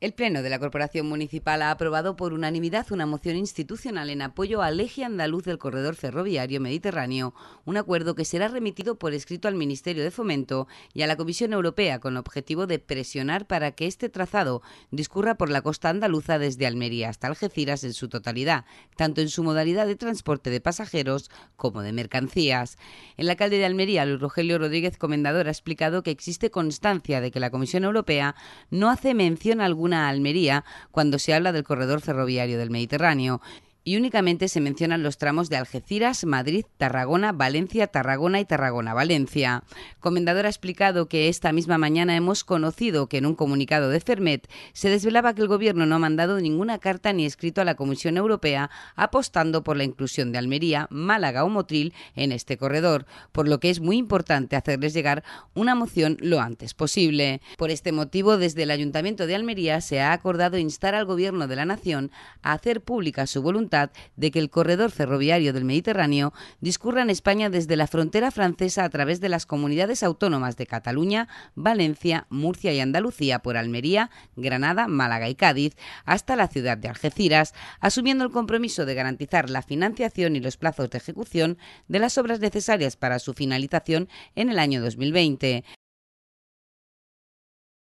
El Pleno de la Corporación Municipal ha aprobado por unanimidad una moción institucional en apoyo al eje andaluz del corredor ferroviario mediterráneo, un acuerdo que será remitido por escrito al Ministerio de Fomento y a la Comisión Europea con el objetivo de presionar para que este trazado discurra por la costa andaluza desde Almería hasta Algeciras en su totalidad, tanto en su modalidad de transporte de pasajeros como de mercancías. El alcalde de Almería, Luis Rogelio Rodríguez Comendador, ha explicado que existe constancia de que la Comisión Europea no hace mención alguna una Almería cuando se habla del corredor ferroviario del Mediterráneo y únicamente se mencionan los tramos de Algeciras, Madrid, Tarragona, Valencia, Tarragona y Tarragona-Valencia. Comendador ha explicado que esta misma mañana hemos conocido que en un comunicado de Fermet se desvelaba que el Gobierno no ha mandado ninguna carta ni escrito a la Comisión Europea apostando por la inclusión de Almería, Málaga o Motril en este corredor, por lo que es muy importante hacerles llegar una moción lo antes posible. Por este motivo, desde el Ayuntamiento de Almería se ha acordado instar al Gobierno de la Nación a hacer pública su voluntad de que el corredor ferroviario del Mediterráneo discurra en España desde la frontera francesa a través de las comunidades autónomas de Cataluña, Valencia, Murcia y Andalucía por Almería, Granada, Málaga y Cádiz hasta la ciudad de Algeciras, asumiendo el compromiso de garantizar la financiación y los plazos de ejecución de las obras necesarias para su finalización en el año 2020.